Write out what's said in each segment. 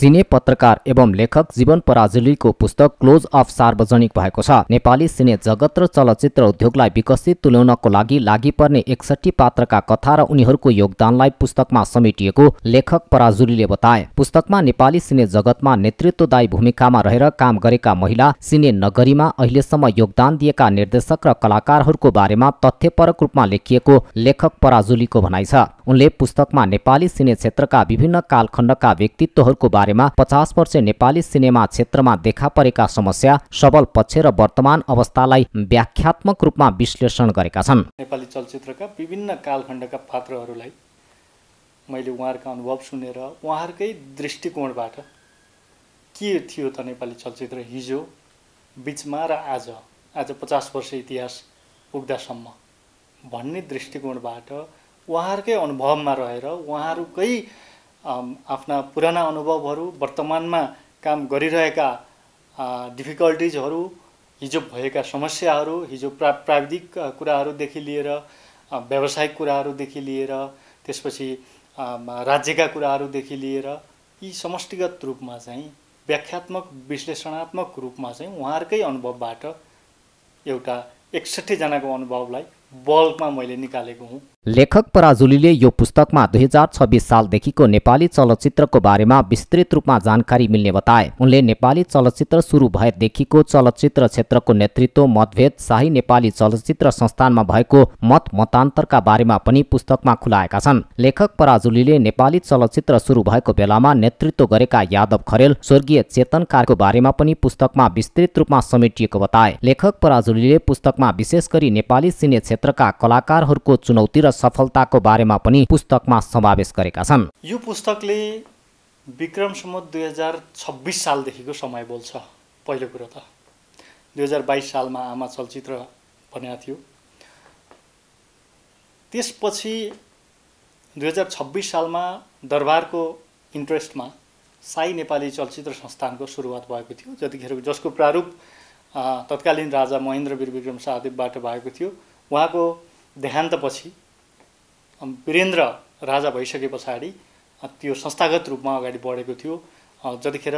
सिने पत्रकार एवं लेखक जीवन पराजुलीको पुस्तक क्लोज अफ सार्वजनिक भएको छ नेपाली सिने जगत र चलचित्र उद्योगलाई विकसित तुल्याउनको लागि लागि पर्ने एकसठी पात्रका कथा र उनीहरूको योगदानलाई पुस्तकमा समेटिएको लेखक पराजुलीले बताए पुस्तकमा नेपाली सिने जगतमा नेतृत्वदायी भूमिकामा रहेर काम गरेका महिला सिने नगरीमा अहिलेसम्म योगदान दिएका निर्देशक र कलाकारहरूको बारेमा तथ्यपरक रूपमा लेखिएको लेखक पराजुलीको भनाइ छ उनले पुस्तकमा नेपाली सिने क्षेत्रका विभिन्न कालखण्डका व्यक्तित्वहरूको बारेमा पचास वर्ष नेपाली सिनेमा क्षेत्रमा देखा परेका समस्या सबल पक्ष र वर्तमान अवस्थालाई व्याख्यात्मक रूपमा विश्लेषण गरेका छन् नेपाली चलचित्रका विभिन्न कालखण्डका पात्रहरूलाई मैले उहाँहरूका अनुभव सुनेर उहाँहरूकै दृष्टिकोणबाट के थियो त नेपाली चलचित्र हिजो बिचमा र आज आज पचास वर्ष इतिहास पुग्दासम्म भन्ने दृष्टिकोणबाट उहाँहरूकै अनुभवमा रहेर उहाँहरूकै आफ्ना पुराना अनुभवहरू वर्तमानमा काम गरिरहेका डिफिकल्टिजहरू हिजो भएका समस्याहरू हिजो प्रा प्राविधिक कुराहरूदेखि लिएर व्यावसायिक कुराहरूदेखि लिएर त्यसपछि राज्यका कुराहरूदेखि लिएर यी समष्टिगत रूपमा चाहिँ व्याख्यात्मक विश्लेषणात्मक रूपमा चाहिँ उहाँहरूकै अनुभवबाट एउटा एकसट्ठीजनाको अनुभवलाई बल्कमा मैले निकालेको हुँ लेखक पराजुलीले यो पुस्तकमा दुई हजार छब्बिस सालदेखिको नेपाली चलचित्रको बारेमा विस्तृत रूपमा जानकारी मिल्ने बताए उनले नेपाली चलचित्र सुरु भएदेखिको चलचित्र क्षेत्रको नेतृत्व मतभेद शाही नेपाली चलचित्र संस्थानमा भएको मत मतान्तरका बारेमा पनि पुस्तकमा खुलाएका छन् लेखक पराजुलीले नेपाली चलचित्र सुरु भएको बेलामा नेतृत्व गरेका यादव खरेल स्वर्गीय चेतन कारको बारेमा पनि पुस्तकमा विस्तृत रूपमा समेटिएको बताए लेखक पराजुलीले पुस्तकमा विशेष गरी नेपाली सिने क्षेत्र क्षेत्रका कलाकारहरूको चुनौती र सफलताको बारेमा पनि पुस्तकमा समावेश गरेका छन् यो पुस्तकले विक्रमसम्म दुई हजार छब्बिस सालदेखिको समय बोल्छ पहिलो कुरो त दुई हजार बाइस सालमा आमा चलचित्र भनेको थियो त्यसपछि दुई हजार छब्बिस सालमा दरबारको इन्ट्रेस्टमा साई नेपाली चलचित्र संस्थानको सुरुवात भएको थियो जतिखेर जसको प्रारूप तत्कालीन राजा महेन्द्र वीर विक्रम शाहदेवबाट भएको थियो उहाँको देहान्तपछि वीरेन्द्र राजा भइसके पछाडि त्यो संस्थागत रूपमा अगाडि बढेको थियो जतिखेर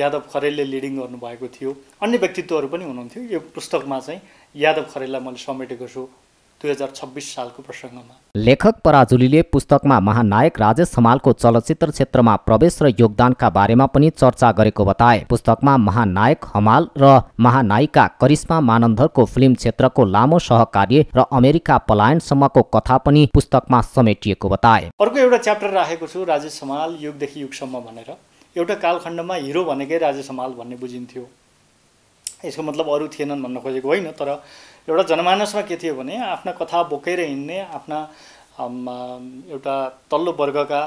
यादव खरेलले लिडिङ गर्नुभएको थियो अन्य व्यक्तित्वहरू पनि हुनुहुन्थ्यो यो पुस्तकमा चाहिँ यादव खरेललाई मैले समेटेको छु दुई हजार छब्बिस सालको प्रसङ्गमा लेखक पराजुलीले पुस्तकमा महानायक राजेश हमालको चलचित्र क्षेत्रमा प्रवेश र योगदानका बारेमा पनि चर्चा गरेको बताए पुस्तकमा महानायक हमाल र महानायिका करिश्मा मानन्धरको फिल्म क्षेत्रको लामो सहकार्य र अमेरिका पलायनसम्मको कथा पनि पुस्तकमा समेटिएको बताए अर्को एउटा च्याप्टर राखेको छु राजेश हमाल युगदेखि युगसम्म भनेर एउटा कालखण्डमा हिरो भनेकै राजेश हमाल भन्ने बुझिन्थ्यो यसको मतलब अरू थिएनन् भन्न खोजेको होइन तर एउटा जनमानसमा के थियो भने आफ्ना कथा बोकेर हिँड्ने आफ्ना एउटा तल्लो वर्गका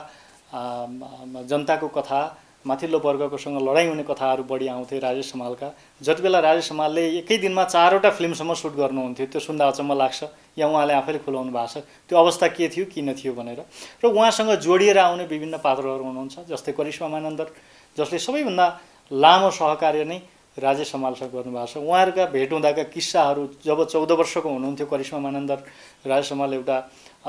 जनताको कथा माथिल्लो वर्गकोसँग लडाइँ हुने कथाहरू बढी आउँथे राजेश समालका जति बेला राजेश समालले एकै दिनमा चारवटा फिल्मसम्म सुट गर्नुहुन्थ्यो त्यो सुन्दा अचम्म लाग्छ या उहाँले आफैले खुलाउनु भएको छ त्यो अवस्था के थियो किन थियो भनेर र उहाँसँग जोडिएर आउने विभिन्न पात्रहरू हुनुहुन्छ जस्तै करिश्मा मानन्दर जसले सबैभन्दा लामो सहकार्य नै राजेश समालोचक गर्नुभएको छ उहाँहरूका भेट हुँदाका किस्साहरू जब चौध वर्षको हुनुहुन्थ्यो करिश्मा मानन्दर राजेश समाल एउटा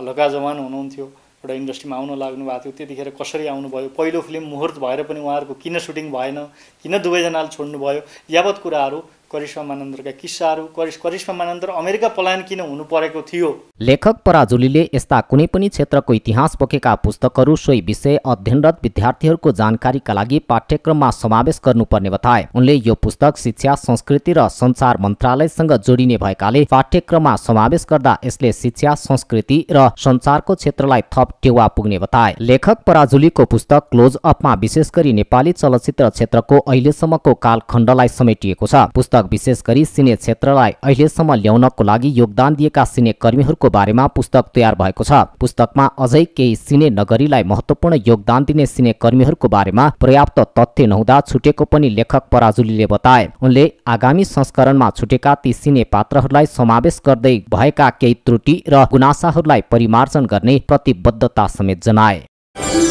लका जवान हुनुहुन्थ्यो एउटा इन्डस्ट्रीमा आउन लाग्नु भएको थियो त्यतिखेर कसरी आउनुभयो पहिलो फिल्म मुहुर्त भएर पनि उहाँहरूको किन सुटिङ भएन किन दुवैजनाले छोड्नुभयो यावत कुराहरू करिश्मा मानन्दरका किस्साहरू करिश्मा मानन्दर अमेरिका पलायन किन हुनु परेको थियो लेखक पराजुलीले यस्ता कुनै पनि क्षेत्रको इतिहास बोकेका पुस्तकहरू सोही विषय अध्ययनरत विद्यार्थीहरूको जानकारीका लागि पाठ्यक्रममा समावेश गर्नुपर्ने बताए उनले यो पुस्तक शिक्षा संस्कृति र संचार मन्त्रालयसँग जोडिने भएकाले पाठ्यक्रममा समावेश गर्दा यसले शिक्षा संस्कृति र संचारको क्षेत्रलाई थप टेवा पुग्ने बताए लेखक पराजुलीको पुस्तक क्लोज अपमा विशेष गरी नेपाली चलचित्र क्षेत्रको अहिलेसम्मको कालखण्डलाई समेटिएको छ विशेष गरी सिने क्षेत्रलाई अहिलेसम्म ल्याउनको लागि योगदान दिएका सिने कर्मीहरूको बारेमा पुस्तक तयार भएको छ पुस्तकमा अझै केही सिने नगरीलाई महत्वपूर्ण योगदान दिने सिने कर्मीहरूको बारेमा पर्याप्त तथ्य नहुँदा छुटेको पनि लेखक पराजुलीले बताए उनले आगामी संस्करणमा छुटेका ती सिने पात्रहरूलाई समावेश गर्दै भएका केही त्रुटि र गुनासाहरूलाई परिमार्जन गर्ने प्रतिबद्धता समेत जनाए